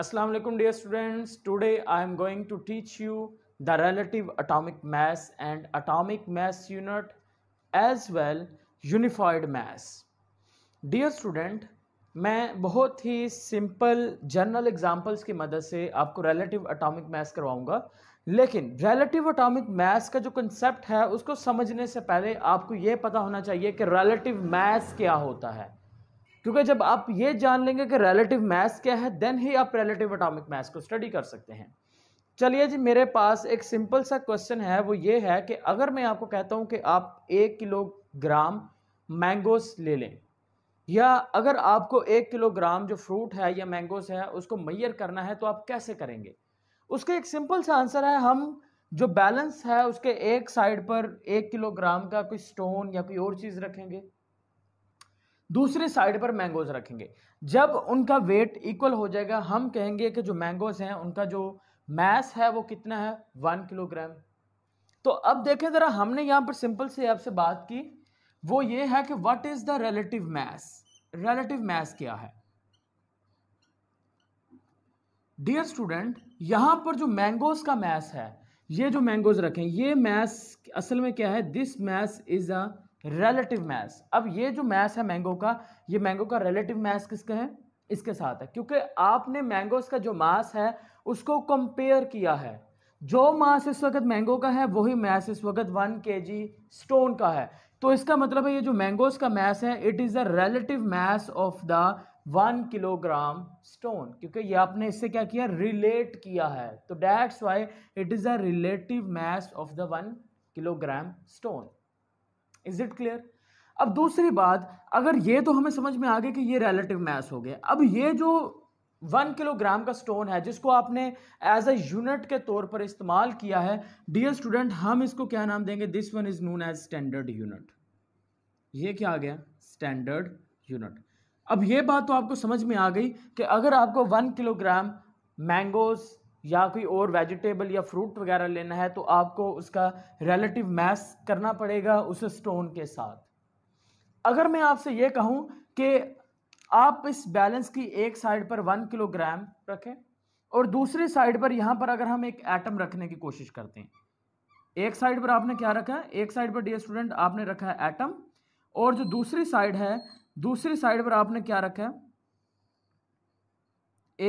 Assalamu alaikum dear students today I am going to teach you the relative atomic mass and atomic mass unit as well unified mass dear student मैं बहुत ही simple general examples की मदद से आपको relative atomic mass करवाऊंगा लेकिन relative atomic mass का जो कंसेप्ट है उसको समझने से पहले आपको ये पता होना चाहिए कि रिलेटिव मैस क्या होता है क्योंकि जब आप ये जान लेंगे कि रिलेटिव मैथ क्या है देन ही आप रिलेटिव एटॉमिक मैथ्स को स्टडी कर सकते हैं चलिए जी मेरे पास एक सिंपल सा क्वेश्चन है वो ये है कि अगर मैं आपको कहता हूँ कि आप एक किलोग्राम मैंगोस ले लें या अगर आपको एक किलोग्राम जो फ्रूट है या मैंगोस है उसको मैयर करना है तो आप कैसे करेंगे उसका एक सिंपल सा आंसर है हम जो बैलेंस है उसके एक साइड पर एक किलोग्राम का कोई स्टोन या कोई और चीज़ रखेंगे दूसरे साइड पर मैंगोज रखेंगे जब उनका वेट इक्वल हो जाएगा हम कहेंगे कि जो मैंगोज हैं उनका जो मैस है वो कितना है वन किलोग्राम तो अब देखें ज़रा हमने यहाँ पर सिंपल से आपसे बात की वो ये है कि what is the relative mass relative mass क्या है डियर स्टूडेंट यहाँ पर जो मैंगोज का मैस है ये जो मैंगोज रखें ये मैस असल में क्या है this mass is a relative mass अब ये जो मैस है मैंगो का ये मैंगो का रिलेटिव मैस किसके है इसके साथ है क्योंकि आपने मैंगोस का जो मास है उसको कंपेयर किया है जो मास इस वक्त मैंगो का है वही मैस इस वक्त वन के जी स्टोन का है तो इसका मतलब है ये जो मैंगोस का मैस है it is the relative mass of the one kilogram stone क्योंकि ये आपने इससे क्या किया रिलेट किया है तो that's why it is the relative mass of the one kilogram stone is it clear अब दूसरी बात अगर ये तो हमें समझ में आ गया कि ये रिलेटिव मैस हो गया अब ये जो वन किलोग्राम का स्टोन है जिसको आपने एज अ यूनिट के तौर पर इस्तेमाल किया है डियर स्टूडेंट हम इसको क्या नाम देंगे this one is known as standard unit ये क्या आ गया स्टैंडर्ड यूनिट अब ये बात तो आपको समझ में आ गई कि अगर आपको वन किलोग्राम मैंगोज़ या कोई और वेजिटेबल या फ्रूट वगैरह लेना है तो आपको उसका रिलेटिव मैस करना पड़ेगा उस स्टोन के साथ अगर मैं आपसे ये कहूँ कि आप इस बैलेंस की एक साइड पर वन किलोग्राम रखें और दूसरी साइड पर यहाँ पर अगर हम एक एटम रखने की कोशिश करते हैं एक साइड पर आपने क्या रखा है एक साइड पर डी स्टूडेंट आपने रखा है एटम और जो दूसरी साइड है दूसरी साइड पर आपने क्या रखा है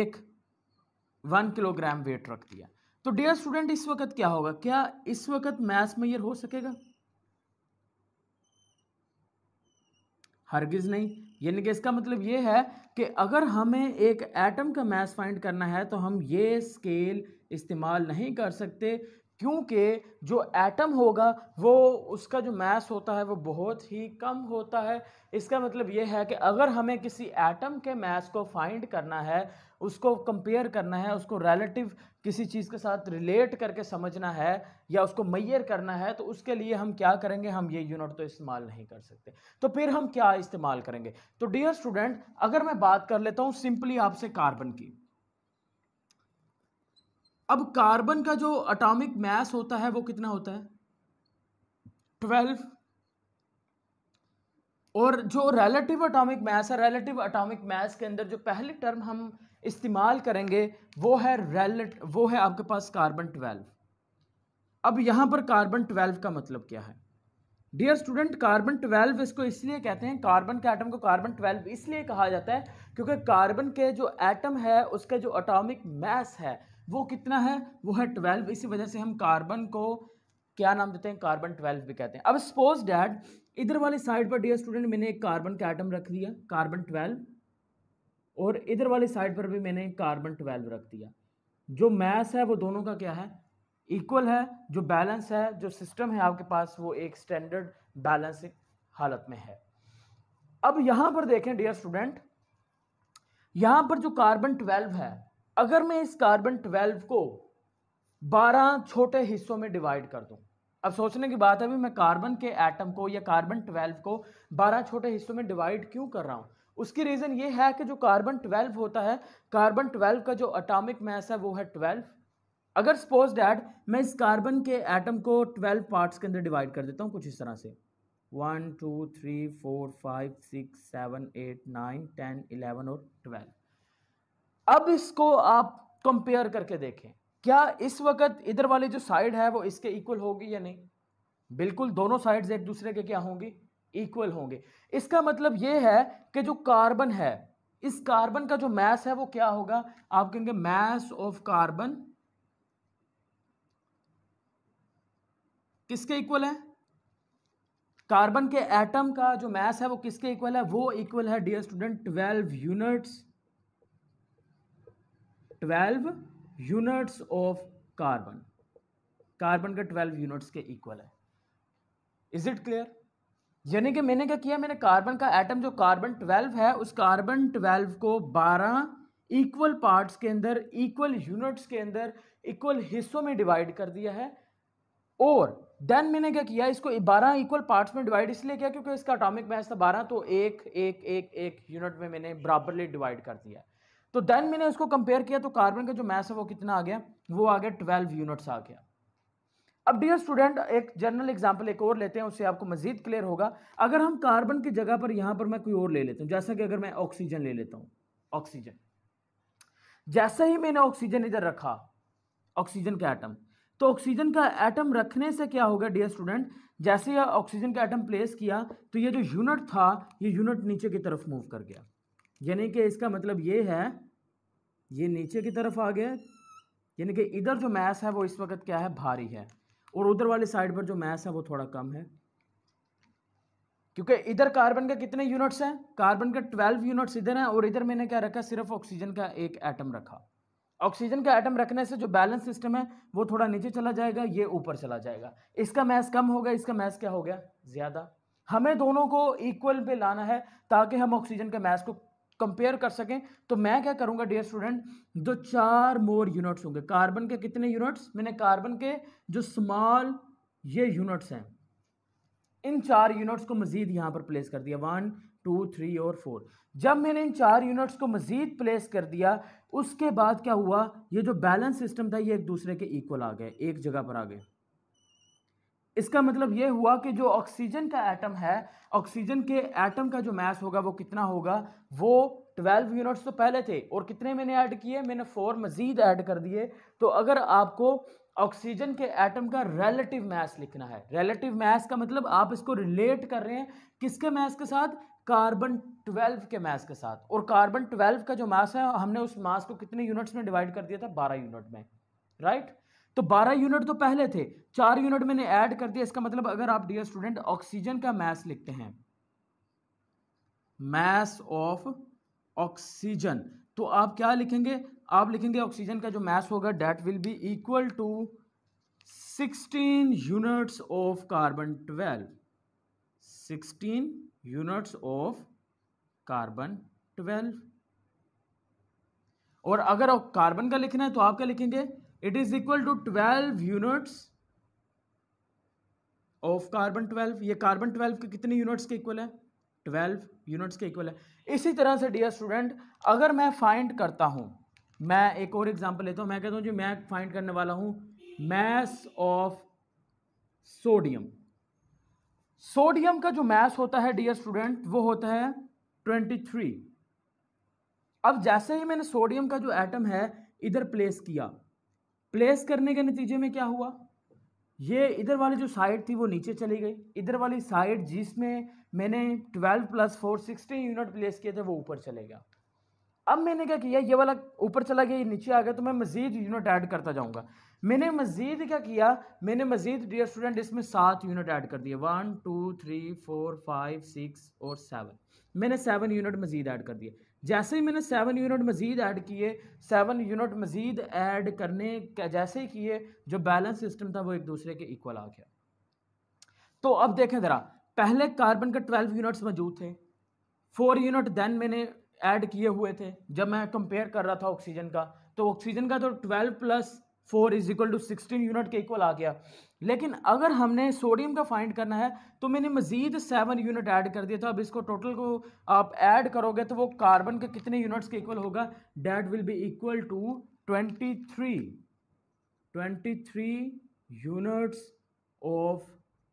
एक वन किलोग्राम वेट रख दिया तो डियर स्टूडेंट इस वक्त क्या होगा क्या इस वक्त मैथ्स मैयर हो सकेगा हरगिज नहीं यानी कि इसका मतलब ये है कि अगर हमें एक एटम का मैथ फाइंड करना है तो हम ये स्केल इस्तेमाल नहीं कर सकते क्योंकि जो एटम होगा वो उसका जो मास होता है वो बहुत ही कम होता है इसका मतलब ये है कि अगर हमें किसी एटम के मास को फाइंड करना है उसको कंपेयर करना है उसको रिलेटिव किसी चीज़ के साथ रिलेट करके समझना है या उसको मैयर करना है तो उसके लिए हम क्या करेंगे हम ये यूनिट तो इस्तेमाल नहीं कर सकते तो फिर हम क्या इस्तेमाल करेंगे तो डियर स्टूडेंट अगर मैं बात कर लेता हूँ सिंपली आपसे कार्बन की अब कार्बन का जो अटोमिक मैस होता है वो कितना होता है ट्वेल्व और जो रिलेटिव अटोमिक मैस है रिलेटिव अटोमिक मैस के अंदर जो पहली टर्म हम इस्तेमाल करेंगे वो है रेलेट वो है आपके पास कार्बन ट्वेल्व अब यहां पर कार्बन ट्वेल्व का मतलब क्या है डियर स्टूडेंट कार्बन ट्वेल्व इसको इसलिए कहते हैं कार्बन के आइटम को कार्बन ट्वेल्व इसलिए कहा जाता है क्योंकि कार्बन के जो एटम है उसका जो अटोमिक मैस है वो कितना है वो है ट्वेल्व इसी वजह से हम कार्बन को क्या नाम देते हैं कार्बन ट्वेल्व भी कहते हैं अब सपोज डैट इधर वाली साइड पर डियर स्टूडेंट मैंने एक कार्बन का आइटम रख दिया कार्बन ट्वेल्व और इधर वाली साइड पर भी मैंने कार्बन ट्वेल्व रख दिया जो मैस है वो दोनों का क्या है इक्वल है जो बैलेंस है जो सिस्टम है आपके पास वो एक स्टैंडर्ड बैलेंस हालत में है अब यहाँ पर देखें डियर स्टूडेंट यहाँ पर जो कार्बन ट्वेल्व है अगर मैं इस कार्बन ट्वेल्व को बारह छोटे हिस्सों में डिवाइड कर दूं अब सोचने की बात है भी मैं कार्बन के एटम को या कार्बन ट्वेल्व को बारह छोटे हिस्सों में डिवाइड क्यों कर रहा हूँ उसकी रीज़न ये है कि जो कार्बन ट्वेल्व होता है कार्बन ट्वेल्व का जो अटामिक मैस है वो है ट्वेल्व अगर सपोज डैट मैं इस कार्बन के एटम को ट्वेल्व पार्ट्स के अंदर डिवाइड कर देता हूँ कुछ इस तरह से one two three four five six seven eight nine ten eleven और ट्वेल्व अब इसको आप कंपेयर करके देखें क्या इस वक्त इधर वाली जो साइड है वो इसके इक्वल होगी या नहीं बिल्कुल दोनों साइड्स एक दूसरे के क्या होंगी इक्वल होंगे इसका मतलब ये है कि जो कार्बन है इस कार्बन का जो मैस है वो क्या होगा आप कहेंगे मैस ऑफ कार्बन किसके इक्वल है कार्बन के एटम का जो मैस है वो किसके इक्वल है वो इक्वल है dear student 12 units twelve units of carbon carbon का ट्वेल्व यूनिट्स के इक्वल है इज इट क्लियर यानी कि मैंने क्या किया मैंने कार्बन का एटम जो कार्बन ट्वेल्व है उस कार्बन ट्वेल्व को बारह इक्वल पार्ट्स के अंदर इक्वल यूनिट्स के अंदर इक्वल हिस्सों में डिवाइड कर दिया है और देन मैंने क्या किया इसको बारह इक्वल पार्ट्स में डिवाइड इसलिए किया क्योंकि इसका अटोमिक मैच था बारह तो एक एक एक एक यूनिट में मैंने बराबरली डिवाइड कर दिया तो देन मैंने उसको कंपेयर किया तो कार्बन का जो मैस है वो कितना आ गया वो आ गया ट्वेल्व यूनिट्स आ गया अब डियर स्टूडेंट एक जनरल एग्जाम्पल एक और लेते हैं उससे आपको मजीद क्लियर होगा अगर हम कार्बन की जगह पर यहाँ पर मैं कोई और ले लेता हूँ जैसा कि अगर मैं ऑक्सीजन ले लेता हूँ ऑक्सीजन जैसे ही मैंने ऑक्सीजन इधर रखा ऑक्सीजन तो का एटम तो ऑक्सीजन का एटम रखने से क्या होगा डियर स्टूडेंट जैसे ही ऑक्सीजन का एटम प्लेस किया तो ये जो यूनिट था ये यूनिट नीचे की तरफ मूव कर गया यानी कि इसका मतलब ये है ये नीचे की तरफ आ गया यानी कि इधर जो मैस है वो इस वक्त क्या है भारी है और उधर वाली साइड पर जो मैस है वो थोड़ा कम है क्योंकि इधर कार्बन के कितने यूनिट्स हैं कार्बन के ट्वेल्व यूनिट्स इधर हैं और इधर मैंने क्या रखा सिर्फ ऑक्सीजन का एक एटम रखा ऑक्सीजन का एटम रखने से जो बैलेंस सिस्टम है वो थोड़ा नीचे चला जाएगा ये ऊपर चला जाएगा इसका मैस कम हो गया इसका मैस क्या हो गया ज़्यादा हमें दोनों को इक्वल पे लाना है ताकि हम ऑक्सीजन के मैस को कंपेयर कर सकें तो मैं क्या करूंगा डियर स्टूडेंट जो चार मोर यूनिट्स होंगे कार्बन के कितने यूनिट्स मैंने कार्बन के जो स्मॉल ये यूनिट्स हैं इन चार यूनिट्स को मजीद यहां पर प्लेस कर दिया वन टू थ्री और फोर जब मैंने इन चार यूनिट्स को मजीद प्लेस कर दिया उसके बाद क्या हुआ ये जो बैलेंस सिस्टम था ये एक दूसरे के इक्वल आ गए एक जगह पर आ गए इसका मतलब यह हुआ कि जो ऑक्सीजन का एटम है ऑक्सीजन के एटम का जो मैस होगा वो कितना होगा वो 12 यूनिट्स तो पहले थे और कितने मैंने ऐड किए मैंने फोर मज़ीद ऐड कर दिए तो अगर आपको ऑक्सीजन के एटम का रिलेटिव मैस लिखना है रिलेटिव मैस का मतलब आप इसको रिलेट कर रहे हैं किसके मैस के साथ कार्बन 12 के मैस के साथ और कार्बन 12 का जो मास है हमने उस मास को कितने यूनिट्स में डिवाइड कर दिया था 12 यूनिट में राइट right? तो 12 यूनिट तो पहले थे चार यूनिट मैंने ऐड कर दिया इसका मतलब अगर आप डियर स्टूडेंट ऑक्सीजन का मैस लिखते हैं मैस ऑफ ऑक्सीजन तो आप क्या लिखेंगे आप लिखेंगे ऑक्सीजन का जो मैस होगा that will be equal to 16 units of carbon 12 16 units of carbon 12 और अगर कार्बन का लिखना है तो आप क्या लिखेंगे it is equal to twelve units of carbon twelve ये कार्बन ट्वेल्व के कितने यूनिट्स के इक्वल है ट्वेल्व यूनिट्स के इक्वल है इसी तरह से डियर स्टूडेंट अगर मैं फाइंड करता हूँ मैं एक और एग्जांपल लेता हूँ मैं कहता हूँ जी मैं फाइंड करने वाला हूँ मैस ऑफ सोडियम सोडियम का जो मैस होता है डियर स्टूडेंट वो होता है थ्री अब जैसे ही मैंने सोडियम का जो एटम है इधर प्लेस किया प्लेस करने के नतीजे में क्या हुआ ये इधर वाली जो साइड थी वो नीचे चली गई इधर वाली साइड जिसमें मैंने 12 plus four sixty unit place किए थे वो ऊपर चले गया अब मैंने क्या किया ये वाला ऊपर चला गया ये नीचे आ गया तो मैं मज़ीद यूनिट ऐड करता जाऊँगा मैंने मज़ीद क्या किया मैंने मज़ीद डियर स्टूडेंट इसमें सात यूनिट ऐड कर दिए one two three four five six और सेवन मैंने सेवन यूनिट मज़ीद ऐड कर दिए जैसे ही मैंने सेवन यूनिट मज़ीद ऐड किए सेवन यूनिट मज़ीद ऐड करने जैसे ही किए जो बैलेंस सिस्टम था वो एक दूसरे के इक्वल आ गया तो अब देखें ज़रा पहले कार्बन के ट्वेल्व यूनिट्स मौजूद थे फोर यूनिट देन मैंने ऐड किए हुए थे जब मैं कंपेयर कर रहा था ऑक्सीजन का तो ऑक्सीजन का तो twelve plus four is equal to sixteen unit के इक्वल आ गया लेकिन अगर हमने सोडियम का फाइंड करना है तो मैंने मज़ीद सेवन यूनिट ऐड कर दिया था अब इसको टोटल को आप ऐड करोगे तो वो कार्बन के कितने यूनिट्स के इक्वल होगा that will be equal to twenty three twenty three units of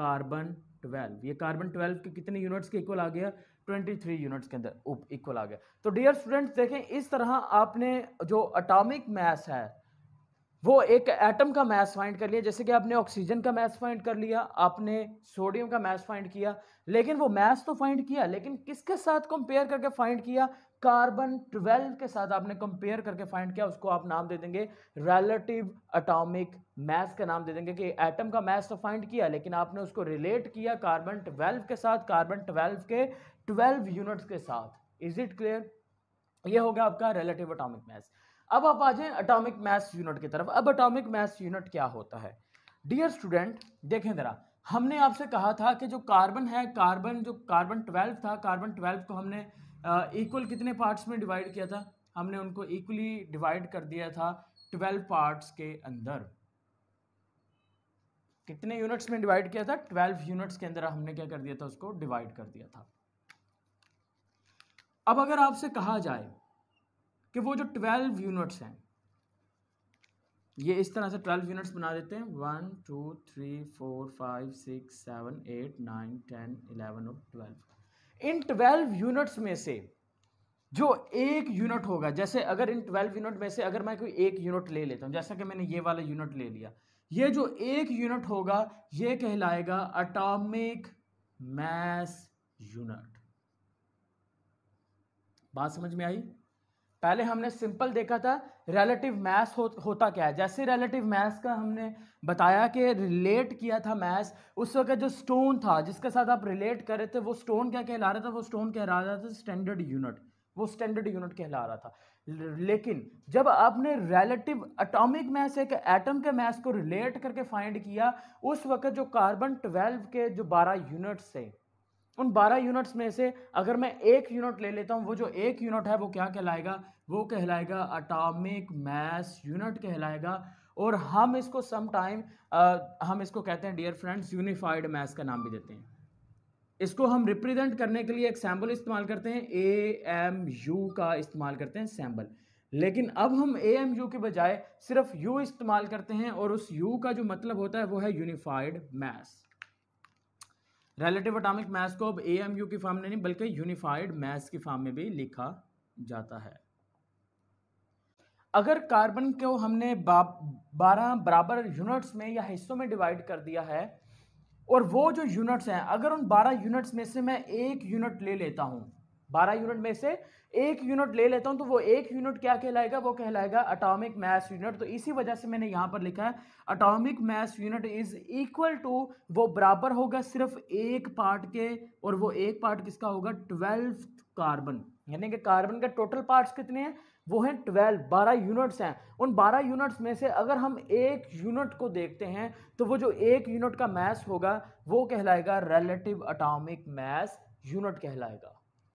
carbon twelve ये कार्बन ट्वेल्व के कितने यूनिट्स के इक्वल आ गया 23 यूनिट्स के अंदर इक्वल आ गया तो डियर स्टूडेंट्स देखें इस तरह आपने जो अटामिक मैस है वो एक एटम का मैस फाइंड कर लिया जैसे कि आपने ऑक्सीजन का मैस फाइंड कर लिया आपने सोडियम का मैस फाइंड किया लेकिन वो मैस तो फाइंड किया लेकिन किसके साथ कंपेयर करके फाइंड किया कार्बन ट्वेल्व के साथ आपने कंपेयर करके फाइंड किया उसको आप नाम दे देंगे रिलेटिव अटोमिक मैस का नाम दे देंगे कि एटम का मैस तो फाइंड किया लेकिन आपने उसको रिलेट किया कार्बन ट्वेल्व के साथ कार्बन ट्वेल्व के ट्वेल्व यूनिट्स के साथ इज इट क्लियर ये होगा आपका रिलेटिव अटोमिक मैथ अब आप आ जाए अटोमिक मैथ यूनिट की तरफ अब अटोमिक मैथ यूनिट क्या होता है डियर स्टूडेंट देखें ज़रा हमने आपसे कहा था कि जो कार्बन है कार्बन जो कार्बन ट्वेल्व था कार्बन ट्वेल्व को हमने इक्वल कितने पार्ट्स में डिवाइड किया था हमने उनको इक्वली डिवाइड कर दिया था ट्वेल्व पार्ट्स के अंदर कितने यूनिट्स में डिवाइड किया था ट्वेल्व यूनिट्स के अंदर हमने क्या कर दिया था उसको डिवाइड कर दिया था अब अगर आपसे कहा जाए कि वो जो ट्वेल्व यूनिट्स हैं ये इस तरह से ट्वेल्व यूनिट्स बना देते हैं one two three four five six seven eight nine ten eleven और ट्वेल्व इन ट्वेल्व यूनिट्स में से जो एक यूनिट होगा जैसे अगर इन ट्वेल्व यूनिट में से अगर मैं कोई एक यूनिट ले लेता हूँ जैसा कि मैंने ये वाला यूनिट ले लिया ये जो एक यूनिट होगा ये कहलाएगा अटॉमिक मैस यूनिट बात समझ में आई पहले हमने सिंपल देखा था रिलेटिव मैस हो, होता क्या है जैसे रिलेटिव मैस का हमने बताया कि रिलेट किया था मैस उस वक्त जो स्टोन था जिसके साथ आप रिलेट कर रहे थे वो स्टोन क्या कहला रहा था वो स्टोन कहला रहा था स्टैंडर्ड यूनिट वो स्टैंडर्ड यूनिट कहला रहा था लेकिन जब आपने रिलेटिव अटोमिक मैस एक एटम के मैस को रिलेट करके फाइंड किया उस वक्त जो कार्बन ट्वेल्व के जो बारह यूनिट्स थे उन 12 यूनिट्स में से अगर मैं एक यूनिट ले लेता हूँ वो जो एक यूनिट है वो क्या कहलाएगा वो कहलाएगा अटामिक मैस यूनिट कहलाएगा और हम इसको सम टाइम हम इसको कहते हैं डियर फ्रेंड्स यूनिफाइड मैस का नाम भी देते हैं इसको हम रिप्रेजेंट करने के लिए एक सैम्बल इस्तेमाल करते हैं ए एम यू का इस्तेमाल करते हैं सैम्बल लेकिन अब हम ए एम यू के बजाय सिर्फ यू इस्तेमाल करते हैं और उस यू का जो मतलब होता है वो है unified mass relative atomic mass को अब ए एम यू की फॉर्म में नहीं बल्कि यूनिफाइड मैस की फॉर्म में भी लिखा जाता है अगर कार्बन को हमने बारह बराबर यूनिट्स में या हिस्सों में डिवाइड कर दिया है और वो जो यूनिट्स हैं अगर उन बारह यूनिट्स में से मैं एक यूनिट ले लेता हूँ बारह यूनिट में से एक यूनिट ले लेता हूँ तो वो एक यूनिट क्या कहलाएगा वो कहलाएगा अटोमिक मैस यूनिट तो इसी वजह से मैंने यहाँ पर लिखा है atomic mass unit is equal to वो बराबर होगा सिर्फ एक पार्ट के और वो एक पार्ट किसका होगा ट्वेल्व कार्बन यानी कि कार्बन के टोटल पार्ट्स कितने हैं वो हैं ट्वेल्व बारह यूनिट्स हैं उन बारह यूनिट्स में से अगर हम एक यूनिट को देखते हैं तो वो जो एक यूनिट का मैस होगा वो कहलाएगा रिलेटिव अटोमिक मैस यूनिट कहलाएगा